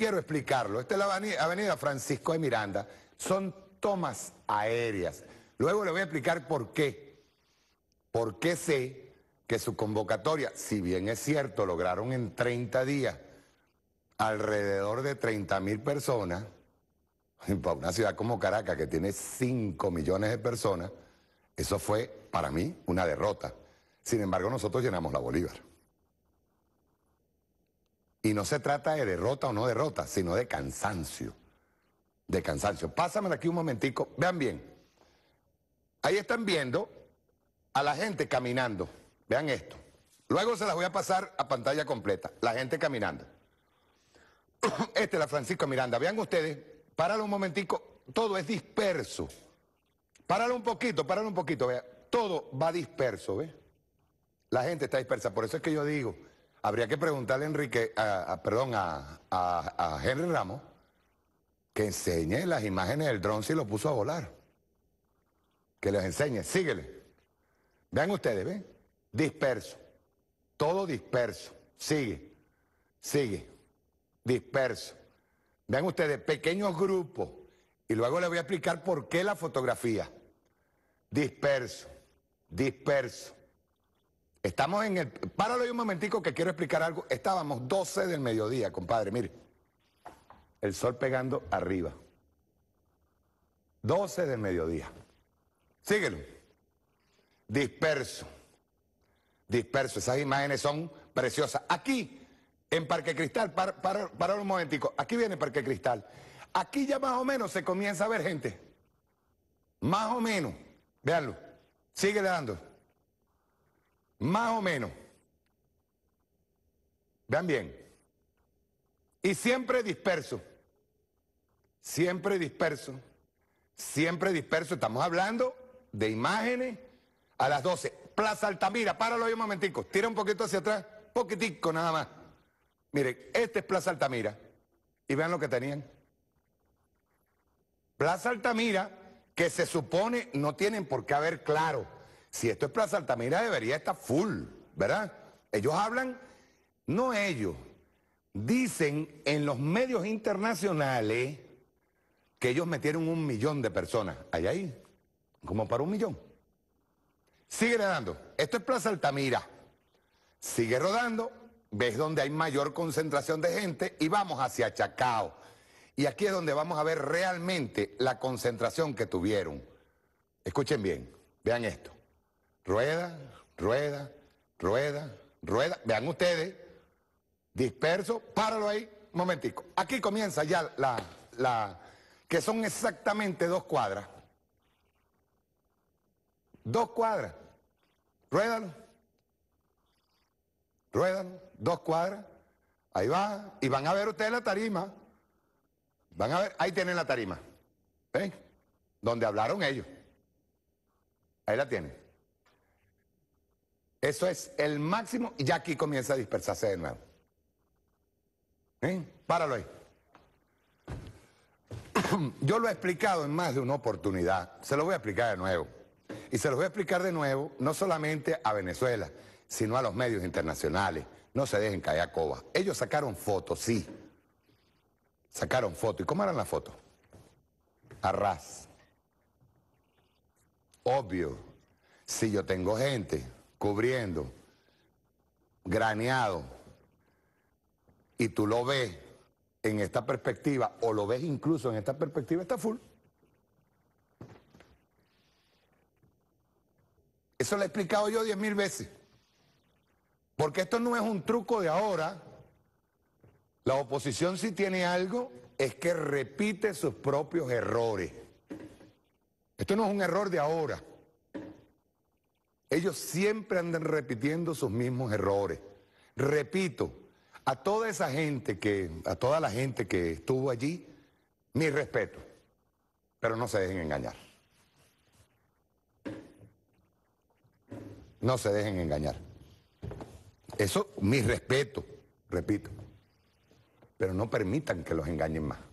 Quiero explicarlo. Esta es la avenida Francisco de Miranda. Son tomas aéreas. Luego le voy a explicar por qué. por qué sé que su convocatoria, si bien es cierto, lograron en 30 días alrededor de 30 mil personas, para una ciudad como Caracas, que tiene 5 millones de personas, eso fue para mí una derrota. Sin embargo, nosotros llenamos la Bolívar. Y no se trata de derrota o no derrota, sino de cansancio. De cansancio. Pásame aquí un momentico. Vean bien. Ahí están viendo a la gente caminando. Vean esto. Luego se las voy a pasar a pantalla completa. La gente caminando. Este es la Francisco Miranda. Vean ustedes, páralo un momentico. Todo es disperso. Páralo un poquito, páralo un poquito. Vea. Todo va disperso, ¿ve? La gente está dispersa. Por eso es que yo digo... Habría que preguntarle a Enrique, perdón, a, a, Henry Ramos que enseñe las imágenes del dron si lo puso a volar. Que les enseñe, síguele. Vean ustedes, ven, disperso, todo disperso, sigue, sigue, disperso. Vean ustedes, pequeños grupos, y luego les voy a explicar por qué la fotografía. Disperso, disperso, Estamos en el... Páralo ahí un momentico que quiero explicar algo. Estábamos 12 del mediodía, compadre, mire. El sol pegando arriba. 12 del mediodía. Síguelo. Disperso. Disperso. Esas imágenes son preciosas. Aquí, en Parque Cristal, páralo un momentico. Aquí viene Parque Cristal. Aquí ya más o menos se comienza a ver gente. Más o menos. Veanlo. Sigue dando. Más o menos. Vean bien. Y siempre disperso. Siempre disperso. Siempre disperso. Estamos hablando de imágenes a las 12. Plaza Altamira, páralo ahí un momentico. Tira un poquito hacia atrás, poquitico nada más. Miren, este es Plaza Altamira. Y vean lo que tenían. Plaza Altamira, que se supone no tienen por qué haber claro si esto es Plaza Altamira, debería estar full, ¿verdad? Ellos hablan, no ellos, dicen en los medios internacionales que ellos metieron un millón de personas. Allá ahí, como para un millón. Sigue rodando, Esto es Plaza Altamira. Sigue rodando, ves donde hay mayor concentración de gente y vamos hacia Chacao. Y aquí es donde vamos a ver realmente la concentración que tuvieron. Escuchen bien, vean esto rueda, rueda, rueda, rueda. Vean ustedes, disperso, páralo ahí, momentico. Aquí comienza ya la, la que son exactamente dos cuadras. Dos cuadras. Ruédalo. Ruédalo. Dos cuadras. Ahí va. Y van a ver ustedes la tarima. Van a ver. Ahí tienen la tarima. ¿Ven? Donde hablaron ellos. Ahí la tienen. Eso es el máximo y ya aquí comienza a dispersarse de nuevo. ¿Eh? Páralo ahí. Yo lo he explicado en más de una oportunidad, se lo voy a explicar de nuevo. Y se lo voy a explicar de nuevo, no solamente a Venezuela, sino a los medios internacionales. No se dejen caer a coba. Ellos sacaron fotos, sí. Sacaron fotos. ¿Y cómo eran las fotos? Arras. Obvio. Si yo tengo gente cubriendo, graneado, y tú lo ves en esta perspectiva, o lo ves incluso en esta perspectiva, está full. Eso lo he explicado yo diez mil veces. Porque esto no es un truco de ahora. La oposición si tiene algo es que repite sus propios errores. Esto no es un error de ahora. Ellos siempre andan repitiendo sus mismos errores. Repito, a toda esa gente que, a toda la gente que estuvo allí, mi respeto. Pero no se dejen engañar. No se dejen engañar. Eso, mi respeto, repito. Pero no permitan que los engañen más.